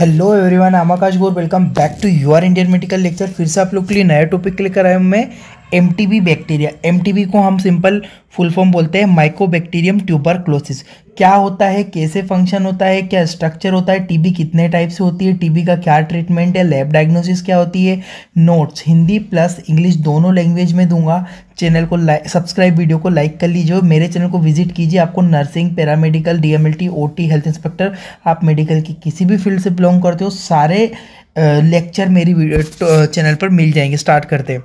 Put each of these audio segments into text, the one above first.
hello everyone आमाकाश Gaur welcome back to your Indian medical lecture फिर से आप लोग के लिए नया टॉपिक लेकर आया हूँ मैं एम बैक्टीरिया एम को हम सिंपल फुल फॉर्म बोलते हैं माइकोबैक्टीरियम ट्यूबर क्लोसिस क्या होता है कैसे फंक्शन होता है क्या स्ट्रक्चर होता है टीबी कितने टाइप से होती है टीबी का क्या ट्रीटमेंट है लैब डायग्नोसिस क्या होती है नोट्स हिंदी प्लस इंग्लिश दोनों लैंग्वेज में दूंगा चैनल को लाइक सब्सक्राइब वीडियो को लाइक कर लीजिए मेरे चैनल को विजिट कीजिए आपको nursing paramedical DMLT OT health inspector आप मेडिकल की किसी भी फील्ड से बिलोंग करते हो सारे लेक्चर मेरी चैनल पर मिल जाएंगे स्टार्ट करते हैं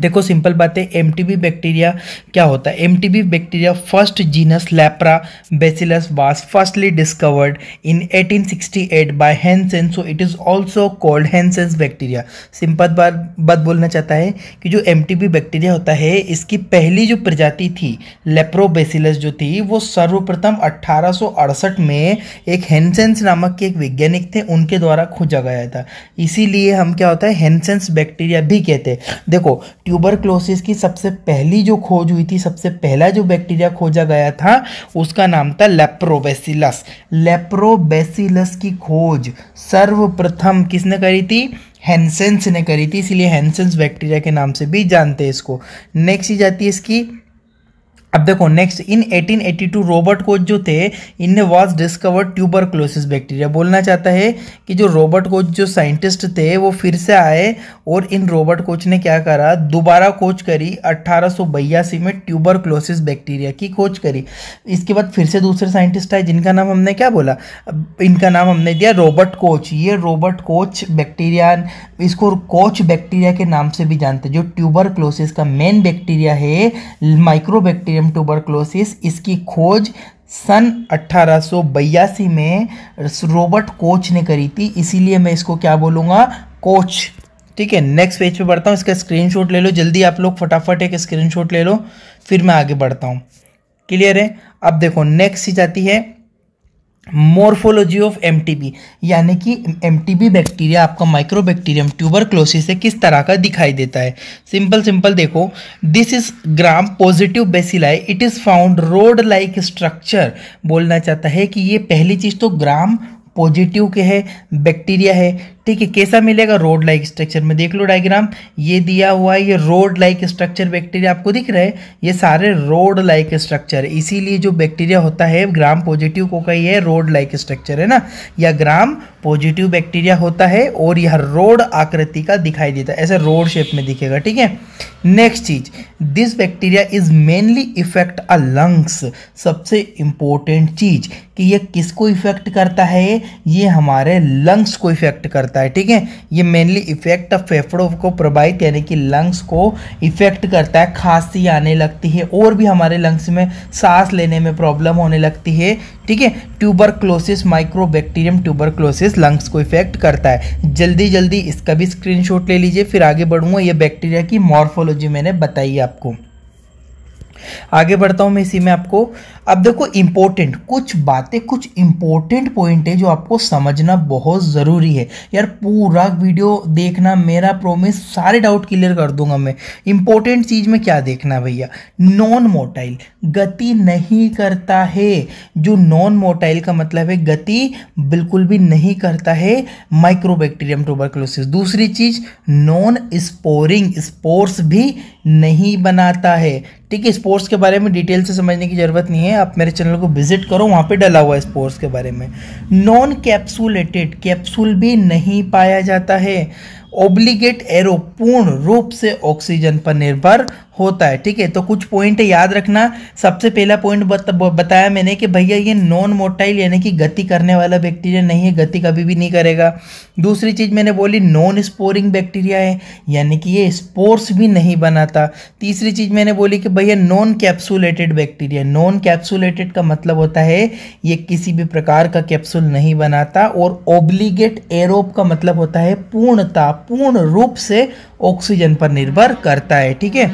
देखो सिंपल बात है एम बैक्टीरिया क्या होता है M bacteria first genus lepra bacillus was firstly discovered in 1868 by Hansen so it is also called Hansen's bacteria simple बात बात बोलना चाहता है कि जो एम बैक्टीरिया होता है इसकी पहली जो प्रजाति थी लेप्रो बेसिलस जो थी वो सर्वप्रथम अट्ठारह में एक हैंसेंस नामक के एक वैज्ञानिक थे उनके द्वारा खोजा गया था इसीलिए हम क्या होता है हैंसेंस बैक्टीरिया भी कहते हैं देखो ट्यूबरक्लोसिस की सबसे पहली जो खोज हुई थी सबसे पहला जो बैक्टीरिया खोजा गया था उसका नाम था लेप्रोबेसिलस लेप्रोबेसिलस की खोज सर्वप्रथम किसने करी थी हैंसेंस ने करी थी इसीलिए हेनसेंस बैक्टीरिया के नाम से भी जानते हैं इसको नेक्स्ट ही जाती है इसकी अब देखो नेक्स्ट इन 1882 रॉबर्ट कोच जो थे in was discovered tuberculosis bacteria बोलना चाहता है कि जो रॉबर्ट कोच जो साइंटिस्ट थे वो फिर से आए और इन रॉबर्ट कोच ने क्या करा दोबारा खोज करी अट्ठारह में ट्यूबर क्लोसिस बैक्टीरिया की खोज करी इसके बाद फिर से दूसरे साइंटिस्ट आए जिनका नाम हमने क्या बोला इनका नाम हमने दिया रॉबर्ट कोच ये रॉबर्ट कोच बैक्टीरिया इसको कोच बैक्टीरिया के नाम से भी जानते जो ट्यूबर क्लोसिस का मेन बैक्टीरिया है माइक्रो बैक्टीरिया एक्वेरियम ट्यूबरक्लोसिस इसकी खोज सन अट्ठारह में रोबर्ट कोच ने करी थी इसीलिए मैं इसको क्या बोलूँगा कोच ठीक है नेक्स्ट पेज पे बढ़ता हूँ इसका स्क्रीनशॉट ले लो जल्दी आप लोग फटाफट एक स्क्रीनशॉट ले लो फिर मैं आगे बढ़ता हूँ क्लियर है अब देखो नेक्स्ट चीज आती है मोर्फोलॉजी ऑफ एम यानी कि एम बैक्टीरिया आपका माइक्रोबैक्टीरियम ट्यूबर क्लोसिस से किस तरह का दिखाई देता है सिंपल सिंपल देखो this is gram positive bacilli it is found rod like structure बोलना चाहता है कि ये पहली चीज़ तो ग्राम पॉजिटिव के है बैक्टीरिया है ठीक है कैसा मिलेगा रोड लाइक स्ट्रक्चर में देख लो डायग्राम ये दिया हुआ है ये रोड लाइक स्ट्रक्चर बैक्टीरिया आपको दिख रहा है ये सारे रोड लाइक स्ट्रक्चर इसीलिए जो बैक्टीरिया होता है ग्राम पॉजिटिव को कही है रोड लाइक स्ट्रक्चर है ना या ग्राम पॉजिटिव बैक्टीरिया होता है और यह रोड आकृति का दिखाई देता है ऐसे रोड शेप में दिखेगा ठीक है नेक्स्ट चीज this bacteria is mainly effect a lungs सबसे इंपॉर्टेंट चीज कि यह किसको इफेक्ट करता है ये हमारे लंग्स को इफेक्ट करता है ठीक है ये मेनली इफेक्ट फेफड़ों को प्रभावित यानी कि लंग्स को इफेक्ट करता है खांसी आने लगती है और भी हमारे लंग्स में सांस लेने में प्रॉब्लम होने लगती है ठीक है tuberculosis mycobacterium tuberculosis virus lungs को इफेक्ट करता है जल्दी जल्दी इसका भी स्क्रीनशॉट ले लीजिए फिर आगे बढ़ूंगा ये बैक्टीरिया की मॉर्फोलॉजी मैंने बताई आपको आगे बढ़ता हूँ मैं इसी में आपको अब देखो इम्पोर्टेंट कुछ बातें कुछ इम्पोर्टेंट पॉइंट है जो आपको समझना बहुत ज़रूरी है यार पूरा वीडियो देखना मेरा प्रोमिस सारे डाउट क्लियर कर दूंगा मैं इम्पोर्टेंट चीज़ में क्या देखना भैया नॉन मोटाइल गति नहीं करता है जो नॉन मोटाइल का मतलब है गति बिल्कुल भी नहीं करता है माइक्रोबैक्टीरियम ट्यूबरक्लोसिस दूसरी चीज़ नॉन स्पोरिंग स्पोर्स भी नहीं बनाता है ठीक है स्पोर्ट्स के बारे में डिटेल से समझने की ज़रूरत नहीं है आप मेरे चैनल को विजिट करो वहाँ पे डला हुआ है स्पोर्ट्स के बारे में नॉन कैप्सूलेटेड कैप्सूल भी नहीं पाया जाता है ओब्लीगेट एरो पूर्ण रूप से ऑक्सीजन पर निर्भर होता है ठीक है तो कुछ पॉइंट याद रखना सबसे पहला पॉइंट बत, बताया मैंने कि भैया ये नॉन मोटाइल यानी कि गति करने वाला बैक्टीरिया नहीं है गति कभी भी नहीं करेगा दूसरी चीज़ मैंने बोली नॉन स्पोरिंग बैक्टीरिया है यानी कि ये स्पोर्स भी नहीं बनाता तीसरी चीज़ मैंने बोली कि भैया non capsulated bacteria non capsulated का मतलब होता है ये किसी भी प्रकार का कैप्सूल नहीं बनाता और ओब्लीगेट एरोप का मतलब होता है पूर्णता पूर्ण रूप से ऑक्सीजन पर निर्भर करता है ठीक है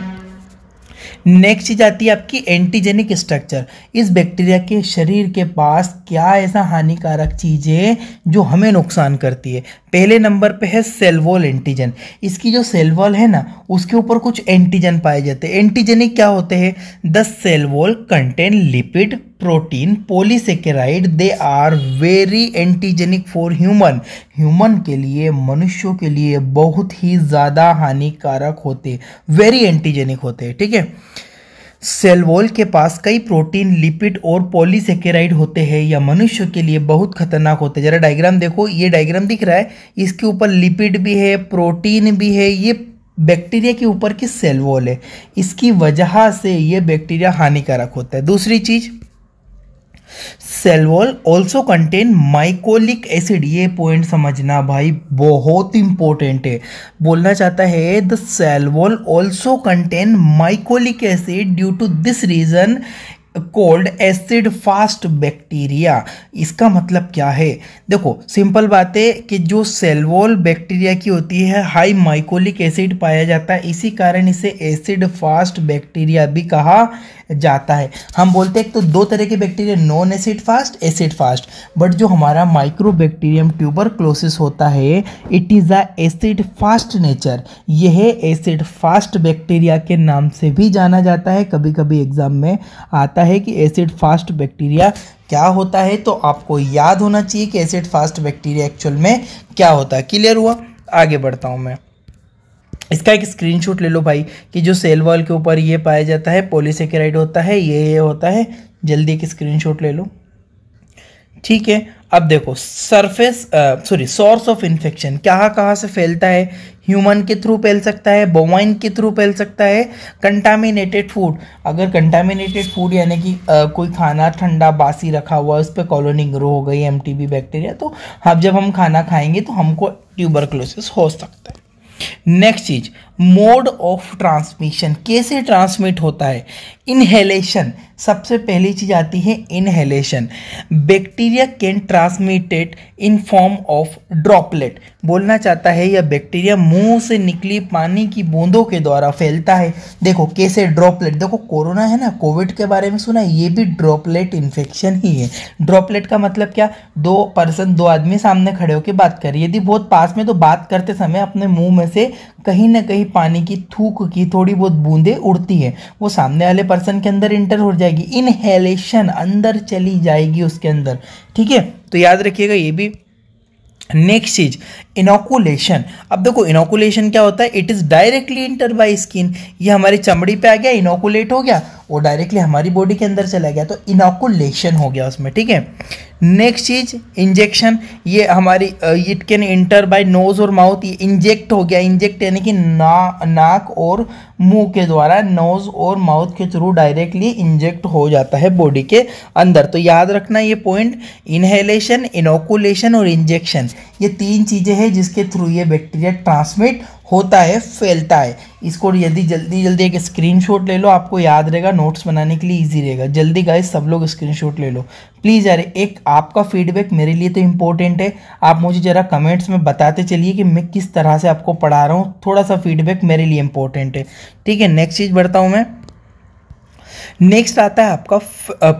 नेक्स्ट चीज़ आती है आपकी एंटीजेनिक स्ट्रक्चर इस बैक्टीरिया के शरीर के पास क्या ऐसा हानिकारक चीज़ें जो हमें नुकसान करती है पहले नंबर पे है सेलवॉल एंटीजन इसकी जो सेलवॉल है ना उसके ऊपर कुछ एंटीजन पाए जाते हैं एंटीजेनिक क्या होते हैं the cell wall contain lipid protein polysaccharide they are very antigenic for human human के लिए मनुष्यों के लिए बहुत ही ज़्यादा हानिकारक होते वेरी एंटीजेनिक होते हैं ठीक है सेल वॉल के पास कई प्रोटीन लिपिड और पॉलीसेकेराइड होते हैं या मनुष्य के लिए बहुत खतरनाक होते हैं जरा डायग्राम देखो ये डायग्राम दिख रहा है इसके ऊपर लिपिड भी है प्रोटीन भी है ये बैक्टीरिया के ऊपर की सेल वॉल है इसकी वजह से ये बैक्टीरिया हानिकारक होता है दूसरी चीज़ cell wall also contain mycolic acid ये पॉइंट समझना भाई बहुत इंपॉर्टेंट है बोलना चाहता है the cell wall also contain mycolic acid due to this reason cold acid fast bacteria इसका मतलब क्या है देखो सिंपल बात है कि जो सेलवॉल बैक्टीरिया की होती है हाई माइकोलिक एसिड पाया जाता है इसी कारण इसे एसिड फास्ट बैक्टीरिया भी कहा जाता है हम बोलते हैं तो दो तरह के bacteria non acid fast acid fast but जो हमारा माइक्रो बैक्टीरियम ट्यूबर क्लोसिस होता है it is a acid fast nature यह एसिड फास्ट बैक्टीरिया के नाम से भी जाना जाता है कभी कभी एग्जाम में आता है कि एसिड फास्ट बैक्टीरिया क्या होता है तो आपको याद होना चाहिए कि एसिड फास्ट बैक्टीरिया एक्चुअल में क्या होता है क्लियर हुआ आगे बढ़ता हूँ मैं इसका एक स्क्रीनशॉट ले लो भाई कि जो सेल वॉल के ऊपर ये पाया जाता है पोलिसकेराइड होता है ये ये होता है जल्दी एक स्क्रीनशॉट ले लो ठीक है अब देखो surface sorry source of infection कहाँ कहाँ से फैलता है ह्यूमन के थ्रू फैल सकता है बोवाइन के थ्रू फैल सकता है कंटामिनेटेड फूड अगर कंटामिनेटेड फूड यानी कि uh, कोई खाना ठंडा बासी रखा हुआ है उस पर कॉलोनी ग्रो हो गई एम बैक्टीरिया तो अब जब हम खाना खाएंगे तो हमको ट्यूबरक्लोसिस हो सकता है नेक्स्ट चीज मोड ऑफ ट्रांसमिशन कैसे ट्रांसमिट होता है इनहेलेशन सबसे पहली चीज़ आती है inhalation bacteria can transmitted in form of droplet बोलना चाहता है यह बैक्टीरिया मुंह से निकली पानी की बूंदों के द्वारा फैलता है देखो कैसे ड्रॉपलेट देखो कोरोना है ना कोविड के बारे में सुना ये भी ड्रॉपलेट इन्फेक्शन ही है ड्रॉपलेट का मतलब क्या दो पर्सन दो आदमी सामने खड़े होकर बात करें यदि बहुत पास में तो बात करते समय अपने मुंह में से कहीं ना कहीं पानी की थूक की थोड़ी बहुत बूंदें उड़ती है वो सामने वाले पर्सन के अंदर इंटर हो जाएगी इनहेलेशन अंदर चली जाएगी उसके अंदर ठीक है तो याद रखिएगा ये भी नेक्स्ट चीज इनोकुलेशन अब देखो इनोकुलेशन क्या होता है it is directly enter by skin ये हमारी चमड़ी पे आ गया इनोकुलेट हो गया वो डायरेक्टली हमारी बॉडी के अंदर चला गया तो इनोकुलेशन हो गया उसमें ठीक है नेक्स्ट चीज़ इंजेक्शन ये हमारी it can enter by nose और माउथ ये इंजेक्ट हो गया इंजेक्ट यानी कि ना नाक और मुंह के द्वारा नोज़ और माउथ के थ्रू डायरेक्टली इंजेक्ट हो जाता है बॉडी के अंदर तो याद रखना ये पॉइंट इनहेलेशन इनोकुलेशन और इंजेक्शन ये तीन चीज़ें हैं है जिसके थ्रू ये बैक्टीरिया ट्रांसमिट होता है फैलता है इसको यदि जल्दी जल्दी एक स्क्रीनशॉट ले लो आपको याद रहेगा नोट्स बनाने के लिए इजी रहेगा जल्दी गाय सब लोग स्क्रीनशॉट ले लो प्लीज़ यार एक आपका फीडबैक मेरे लिए तो इम्पोर्टेंट है आप मुझे ज़रा कमेंट्स में बताते चलिए कि मैं किस तरह से आपको पढ़ा रहा हूँ थोड़ा सा फीडबैक मेरे लिए इम्पोर्टेंट है ठीक है नेक्स्ट चीज़ बढ़ता हूँ मैं नेक्स्ट आता है आपका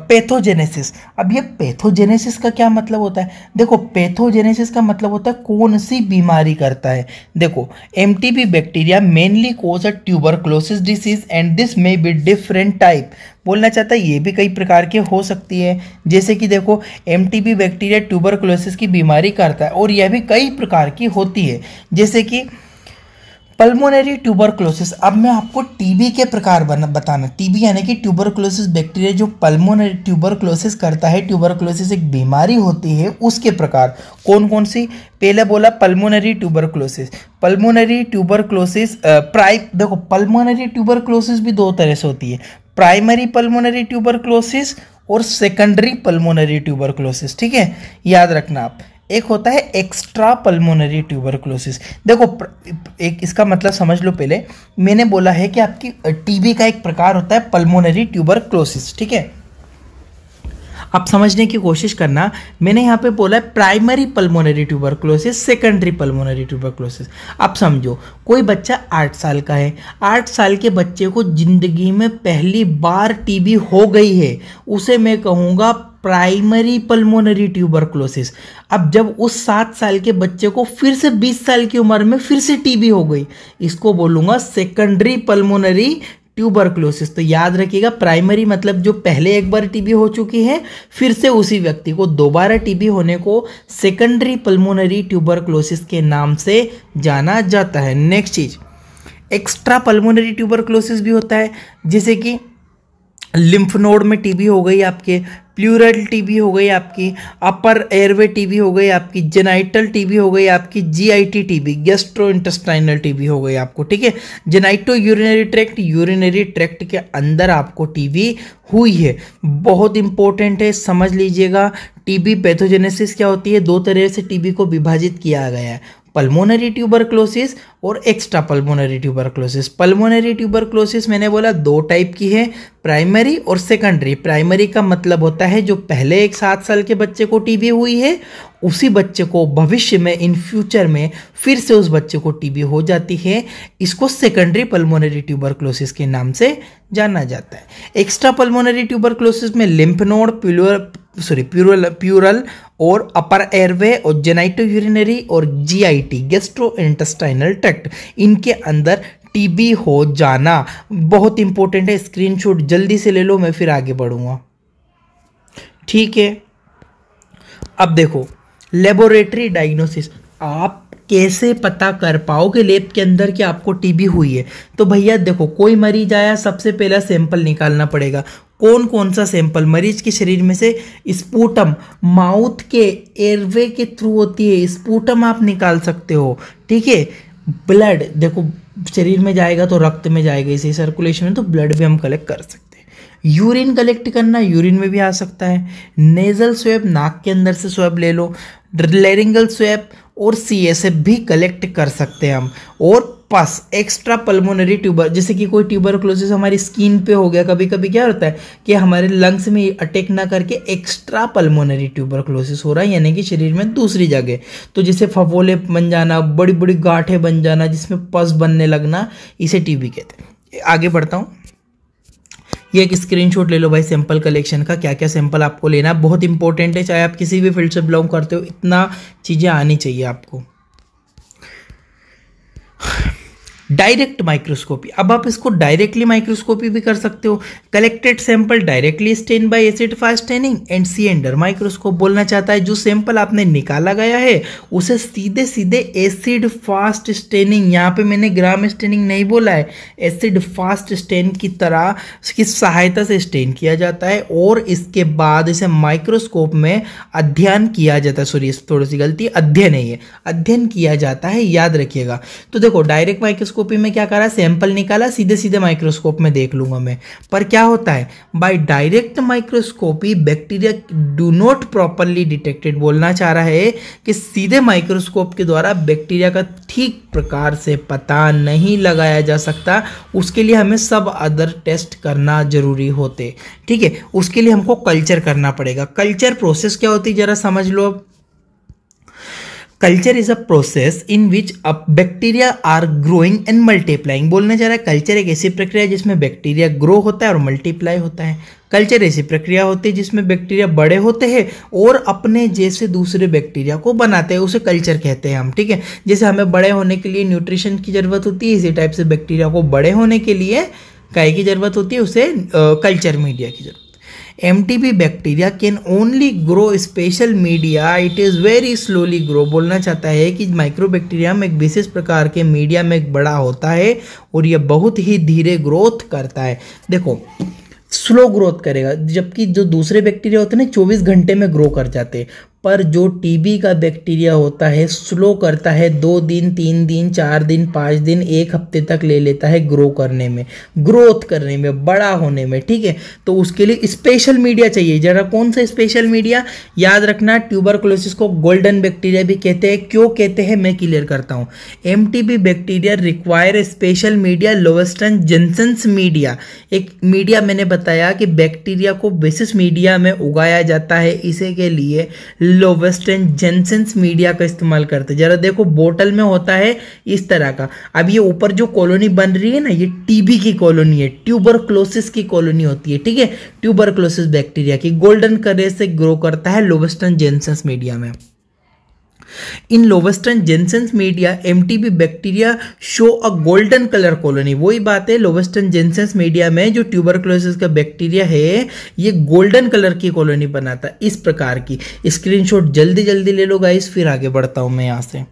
पैथोजेनेसिस अब ये पैथोजेनेसिस का क्या मतलब होता है देखो पैथोजेनेसिस का मतलब होता है कौन सी बीमारी करता है देखो M bacteria mainly cause a tuberculosis disease and this may be different type बोलना चाहता है ये भी कई प्रकार के हो सकती है जैसे कि देखो एम बैक्टीरिया ट्यूबरक्लोसिस की बीमारी करता है और यह भी कई प्रकार की होती है जैसे कि पल्मोनरी ट्यूबरक्लोसिस अब मैं आपको टीबी के प्रकार बना बताना टीबी यानी कि ट्यूबरक्लोसिस बैक्टीरिया जो पल्मोनरी ट्यूबरक्लोसिस करता है ट्यूबरक्लोसिस एक बीमारी होती है उसके प्रकार कौन कौन सी पहले बोला pulmonary tuberculosis pulmonary tuberculosis prime देखो पल्मोनरी ट्यूबरक्लोसिस भी दो तरह से होती है प्राइमरी पल्मोनरी ट्यूबरक्लोसिस और सेकेंडरी पल्मोनरी ट्यूबरक्लोसिस ठीक है याद रखना आप एक होता है एक्स्ट्रा पल्मोनरी ट्यूबरकुलोसिस देखो एक इसका मतलब समझ लो पहले मैंने बोला है कि आपकी टीबी का एक प्रकार होता है पल्मोनरी ट्यूबरकुलोसिस ठीक है आप समझने की कोशिश करना मैंने यहाँ पे बोला है primary pulmonary tuberculosis secondary pulmonary tuberculosis आप समझो कोई बच्चा आठ साल का है आठ साल के बच्चे को जिंदगी में पहली बार टीबी हो गई है उसे मैं कहूँगा प्राइमरी पल्मोनरी ट्यूबरक्लोसिस अब जब उस सात साल के बच्चे को फिर से बीस साल की उम्र में फिर से टीबी हो गई इसको बोलूँगा सेकेंडरी पल्मोनरी ट्यूबरक्लोसिस तो याद रखिएगा प्राइमरी मतलब जो पहले एक बार टीबी हो चुकी है फिर से उसी व्यक्ति को दोबारा टीबी होने को सेकेंडरी पल्मोनरी ट्यूबरक्लोसिस के नाम से जाना जाता है नेक्स्ट चीज़ एक्स्ट्रा पल्मोनरी ट्यूबरक्लोसिस भी होता है जैसे कि लिम्फ नोड में टीबी हो गई आपके प्लूरल टीबी हो गई आपकी अपर एयरवे टीबी हो गई आपकी जेनाइटल टीबी हो गई आपकी GIT TB gastrointestinal TB हो गई आपको ठीक है genitourinary tract urinary tract के अंदर आपको टीबी हुई है बहुत इंपॉर्टेंट है समझ लीजिएगा टीबी पैथोजेनेसिस क्या होती है दो तरह से टीबी को विभाजित किया गया है पल्मोनरी ट्यूबरक्लोसिस और extra pulmonary tuberculosis pulmonary tuberculosis मैंने बोला दो टाइप की है प्राइमरी और सेकेंडरी प्राइमरी का मतलब होता है जो पहले एक सात साल के बच्चे को टीबी हुई है उसी बच्चे को भविष्य में इन फ्यूचर में फिर से उस बच्चे को टीबी हो जाती है इसको सेकेंडरी पल्मोनरी ट्यूबरक्लोसिस के नाम से जाना जाता है एक्स्ट्रा पल्मोनरी ट्यूबरक्लोसिस में lymph node pleural sorry pleural pleural और अपर एयरवे और जेनाइटो यूरिनरी और जीआईटी गेस्ट्रो इंटेस्टाइनल ट्रैक्ट इनके अंदर टीबी हो जाना बहुत इंपॉर्टेंट है स्क्रीनशॉट जल्दी से ले लो मैं फिर आगे बढ़ूंगा ठीक है अब देखो लेबोरेटरी डायग्नोसिस आप कैसे पता कर पाओगे लेप लेब के अंदर कि आपको टीबी हुई है तो भैया देखो कोई मरीज आया सबसे पहला सैंपल निकालना पड़ेगा कौन कौन सा सैंपल मरीज के शरीर में से स्पूटम माउथ के एयरवे के थ्रू होती है स्पूटम आप निकाल सकते हो ठीक है ब्लड देखो शरीर में जाएगा तो रक्त में जाएगा इसे सर्कुलेशन में तो ब्लड भी हम कलेक्ट कर सकते हैं यूरिन कलेक्ट करना यूरिन में भी आ सकता है नेजल स्वैब नाक के अंदर से स्वैब ले लो लेरिंगल स्वैब और सी भी कलेक्ट कर सकते हैं हम और पस एक्स्ट्रा पल्मोनरी ट्यूबर जैसे कि कोई ट्यूबर क्लोजिस हमारी स्किन पे हो गया कभी कभी क्या होता है कि हमारे लंग्स में अटैक ना करके एक्स्ट्रा पल्मोनरी ट्यूबर क्लोजिस हो रहा है यानी कि शरीर में दूसरी जगह तो जैसे फफोले बन जाना बड़ी बड़ी गांठे बन जाना जिसमें पस बनने लगना इसे टीबी कहते हैं आगे बढ़ता हूँ ये एक स्क्रीनशॉट ले लो भाई सैंपल कलेक्शन का क्या क्या सैंपल आपको लेना है बहुत इंपॉर्टेंट है चाहे आप किसी भी फील्ड से बिलोंग करते हो इतना चीज़ें आनी चाहिए आपको डायरेक्ट माइक्रोस्कोपी अब आप इसको डायरेक्टली माइक्रोस्कोपी भी कर सकते हो collected sample directly stain by acid fast staining and see under microscope बोलना चाहता है जो सैंपल आपने निकाला गया है उसे सीधे सीधे एसिड फास्ट स्टेनिंग यहाँ पे मैंने ग्राम स्टेनिंग नहीं बोला है एसिड फास्ट स्टेन की तरह की सहायता से स्टेन किया जाता है और इसके बाद इसे माइक्रोस्कोप में अध्ययन किया जाता है सॉरी थोड़ी सी गलती अध्ययन है ये अध्ययन किया जाता है याद रखिएगा तो देखो डायरेक्ट माइक्रोस्कोप माइक्रोस्कोपी में क्या करा सैंपल निकाला सीधे सीधे माइक्रोस्कोप में देख लूंगा मैं पर क्या होता है by direct microscopy bacteria do not properly detected बोलना चाह रहा है कि सीधे माइक्रोस्कोप के द्वारा बैक्टीरिया का ठीक प्रकार से पता नहीं लगाया जा सकता उसके लिए हमें सब अदर टेस्ट करना जरूरी होते ठीक है उसके लिए हमको कल्चर करना पड़ेगा कल्चर प्रोसेस क्या होती है ज़रा समझ लो अब culture is a process in which अब bacteria are growing and multiplying बोलने जा रहा है कल्चर एक ऐसी प्रक्रिया जिसमें बैक्टीरिया ग्रो होता है और मल्टीप्लाई होता है कल्चर ऐसी प्रक्रिया होती है जिसमें बैक्टीरिया बड़े होते हैं और अपने जैसे दूसरे बैक्टीरिया को बनाते हैं उसे कल्चर कहते हैं हम ठीक है जैसे हमें बड़े होने के लिए न्यूट्रिशन की ज़रूरत होती है इसी टाइप से बैक्टीरिया को बड़े होने के लिए काय की ज़रूरत होती है उसे कल्चर मीडिया की ज़रूरत be bacteria can only grow special media it is very slowly grow बोलना चाहता है कि माइक्रो में एक विशेष प्रकार के मीडिया में एक बड़ा होता है और यह बहुत ही धीरे ग्रोथ करता है देखो स्लो ग्रोथ करेगा जबकि जो दूसरे बैक्टीरिया होते हैं ना चौबीस घंटे में ग्रो कर जाते हैं पर जो टीबी का बैक्टीरिया होता है स्लो करता है दो दिन तीन दिन चार दिन पाँच दिन एक हफ्ते तक ले लेता है ग्रो करने में ग्रोथ करने में बड़ा होने में ठीक है तो उसके लिए स्पेशल मीडिया चाहिए जरा कौन सा स्पेशल मीडिया याद रखना ट्यूबरकुलोसिस को गोल्डन बैक्टीरिया भी कहते हैं क्यों कहते हैं मैं क्लियर करता हूँ M bacteria require special media Lowenstein Jensen media एक मीडिया मैंने बताया कि बैक्टीरिया को बेसिस मीडिया में उगाया जाता है इसी के लिए लोवेस्टन जेंसेंस मीडिया का इस्तेमाल करते हैं जरा देखो बोटल में होता है इस तरह का अब ये ऊपर जो कॉलोनी बन रही है ना ये टीबी की कॉलोनी है ट्यूबरक्लोसिस की कॉलोनी होती है ठीक है ट्यूबरक्लोसिस बैक्टीरिया की गोल्डन करे से ग्रो करता है लोवेस्टन जेंसेंस मीडिया में इन Lowenstein Jensen media M bacteria show a golden colour colony वही बात है लोवेस्टर्न जेंसेंस मीडिया में जो ट्यूबरक्लोसिस का बैक्टीरिया है ये गोल्डन कलर की कॉलोनी बनाता है इस प्रकार की स्क्रीनशॉट जल्दी जल्दी ले लो गाइस फिर आगे बढ़ता हूँ मैं यहाँ से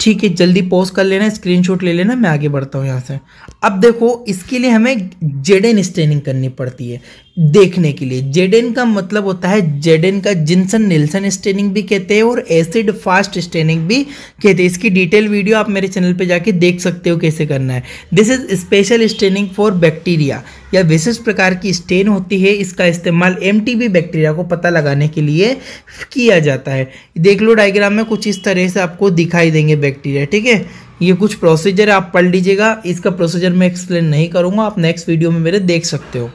ठीक है जल्दी पॉज कर लेना स्क्रीनशॉट ले लेना मैं आगे बढ़ता हूँ यहाँ से अब देखो इसके लिए हमें जेडेन स्टेनिंग करनी पड़ती है देखने के लिए जेडेन का मतलब होता है जेडेन का जिनसन निल्सन स्टेनिंग भी कहते हैं और एसिड फास्ट स्टेनिंग भी कहते हैं इसकी डिटेल वीडियो आप मेरे चैनल पे जाके देख सकते हो कैसे करना है this is special staining for bacteria या विशेष प्रकार की स्टेन होती है इसका इस्तेमाल एम बैक्टीरिया को पता लगाने के लिए किया जाता है देख लो डाइग्राम में कुछ इस तरह से आपको दिखाई देंगे बैक्टीरिया ठीक है ये कुछ प्रोसीजर आप पढ़ लीजिएगा इसका प्रोसीजर मैं एक्सप्लेन नहीं करूँगा आप नेक्स्ट वीडियो में मेरे देख सकते हो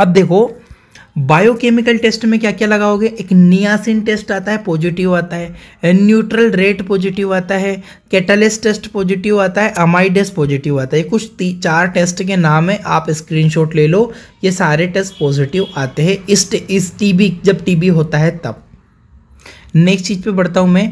अब देखो बायोकेमिकल टेस्ट में क्या क्या लगाओगे एक नियासिन टेस्ट आता है पॉजिटिव आता है न्यूट्रल रेट पॉजिटिव आता है कैटलिस्ट टेस्ट पॉजिटिव आता है अमाइडेस पॉजिटिव आता है कुछ चार टेस्ट के नाम है आप स्क्रीनशॉट ले लो ये सारे टेस्ट पॉजिटिव आते हैं इस इस टीबी जब टीबी होता है तब नेक्स्ट चीज़ पे बढ़ता हूँ मैं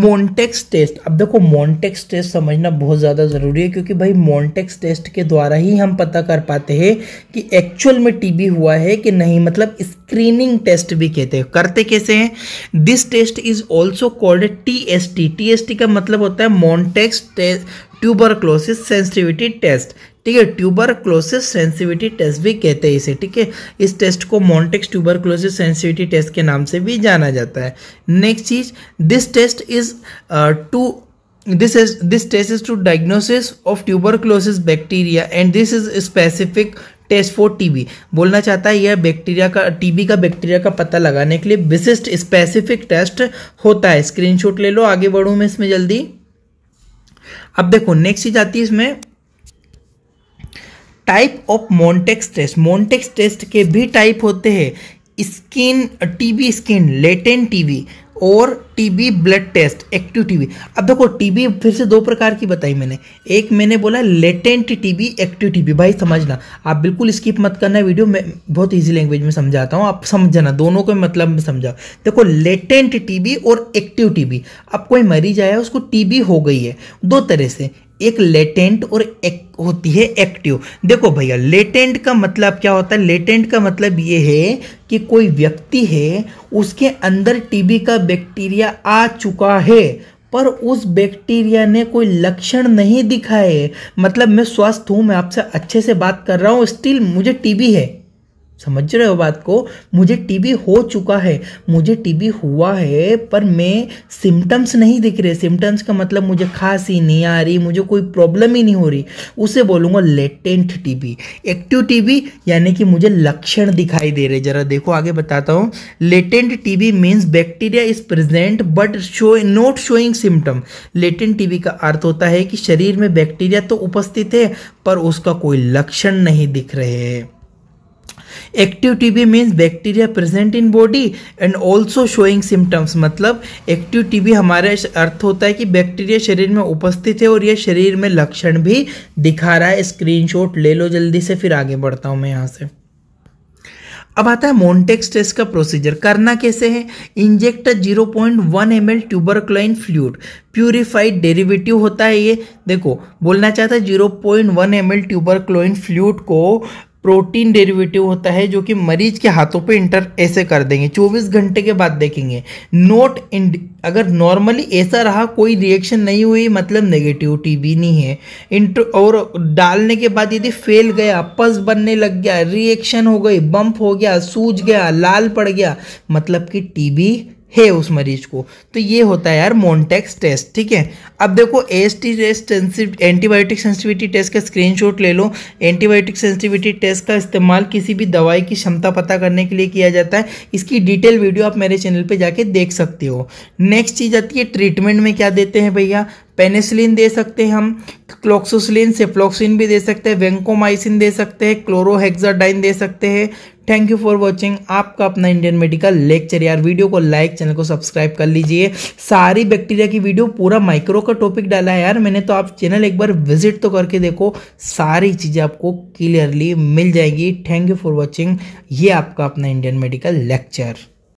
मोन्टेक्स टेस्ट अब देखो मोन्टेक्स टेस्ट समझना बहुत ज़्यादा ज़रूरी है क्योंकि भाई मोन्टेक्स टेस्ट के द्वारा ही हम पता कर पाते हैं कि एक्चुअल में टीबी हुआ है कि नहीं मतलब स्क्रीनिंग टेस्ट भी कहते हैं करते कैसे हैं this test is also called T S T T S T का मतलब होता है Mantoux test tuberculosis sensitivity test ठीक है ट्यूबर क्लोसिस सेंसिविटी टेस्ट भी कहते हैं इसे ठीक है इस टेस्ट को Mantoux tuberculosis sensitivity test के नाम से भी जाना जाता है नेक्स्ट चीज this test is to is this test is to diagnosis of tuberculosis bacteria and this is specific test for TB बोलना चाहता है यह बैक्टीरिया का टीबी का बैक्टीरिया का पता लगाने के लिए विशिष्ट स्पेसिफिक टेस्ट होता है स्क्रीनशॉट ले लो आगे बढ़ू मैं इसमें जल्दी अब देखो नेक्स्ट चीज आती है इसमें type of Mantoux test Mantoux test के भी टाइप होते हैं skin TB skin latent TB और TB blood test active TB अब देखो टीबी फिर से दो प्रकार की बताई मैंने एक मैंने बोला लेटेंट टीबी एक्टिव टीबी भाई समझना आप बिल्कुल स्किप मत करना वीडियो मैं बहुत इजी लैंग्वेज में समझाता हूँ आप समझना दोनों को मतलब समझाओ देखो लेटेंट टीबी और एक्टिव टीबी अब कोई मरीज आया उसको टीबी हो गई है दो तरह से एक लेटेंट और एक होती है एक्टिव देखो भैया लेटेंट का मतलब क्या होता है लेटेंट का मतलब ये है कि कोई व्यक्ति है उसके अंदर टीबी का बैक्टीरिया आ चुका है पर उस बैक्टीरिया ने कोई लक्षण नहीं दिखाए मतलब मैं स्वस्थ हूँ मैं आपसे अच्छे से बात कर रहा हूँ स्टिल मुझे टीबी है समझ रहे हो बात को मुझे टीबी हो चुका है मुझे टीबी हुआ है पर मैं सिम्टम्स नहीं दिख रहे सिम्टम्स का मतलब मुझे खांसी नहीं आ रही मुझे कोई प्रॉब्लम ही नहीं हो रही उसे बोलूँगा लेटेंट टीबी एक्टिव टीबी यानी कि मुझे लक्षण दिखाई दे रहे जरा देखो आगे बताता हूँ latent TB means bacteria is present but show not showing symptom latent TB का अर्थ होता है कि शरीर में बैक्टीरिया तो उपस्थित है पर उसका कोई लक्षण नहीं दिख रहे हैं active TB means bacteria present in body and also showing symptoms मतलब एक्टिव टीबी हमारे अर्थ होता है कि बैक्टीरिया शरीर में उपस्थित है और यह शरीर में लक्षण भी दिखा रहा है स्क्रीनशॉट ले लो जल्दी से फिर आगे बढ़ता हूँ मैं यहाँ से अब आता है मोन्टेक्स टेस्ट का प्रोसीजर करना कैसे है inject 0.1 point one M L tuberculin fluid purified derivative होता है ये देखो बोलना चाहता है zero point one M L tuberculin fluid को प्रोटीन डेरिवेटिव होता है जो कि मरीज के हाथों पे इंटर ऐसे कर देंगे 24 घंटे के बाद देखेंगे नोट इंड अगर नॉर्मली ऐसा रहा कोई रिएक्शन नहीं हुई मतलब नेगेटिव भी नहीं है इंटर और डालने के बाद यदि फेल गया पस बनने लग गया रिएक्शन हो गई बम्प हो गया सूज गया लाल पड़ गया मतलब कि टीबी है उस मरीज को तो ये होता है यार मोन्टेक्स टेस्ट ठीक है अब देखो S T test antibiotic sensitivity test का स्क्रीनशॉट ले लो एंटीबायोटिक सेंसिटिविटी टेस्ट का इस्तेमाल किसी भी दवाई की क्षमता पता करने के लिए किया जाता है इसकी डिटेल वीडियो आप मेरे चैनल पर जाके देख सकते हो नेक्स्ट चीज़ आती है ट्रीटमेंट में क्या देते हैं भैया पेनिसिलिन दे सकते हैं हम क्लोक्सोसिलिन सेफ्लोक्सिन भी दे सकते हैं वेंकोमाइसिन दे सकते हैं क्लोरोहेक्साडाइन दे सकते हैं थैंक यू फॉर वॉचिंग आपका अपना इंडियन मेडिकल लेक्चर यार वीडियो को लाइक चैनल को सब्सक्राइब कर लीजिए सारी बैक्टीरिया की वीडियो पूरा माइक्रो का टॉपिक डाला है यार मैंने तो आप चैनल एक बार विजिट तो करके देखो सारी चीज़ें आपको क्लियरली मिल जाएगी थैंक यू फॉर वॉचिंग ये आपका अपना इंडियन मेडिकल लेक्चर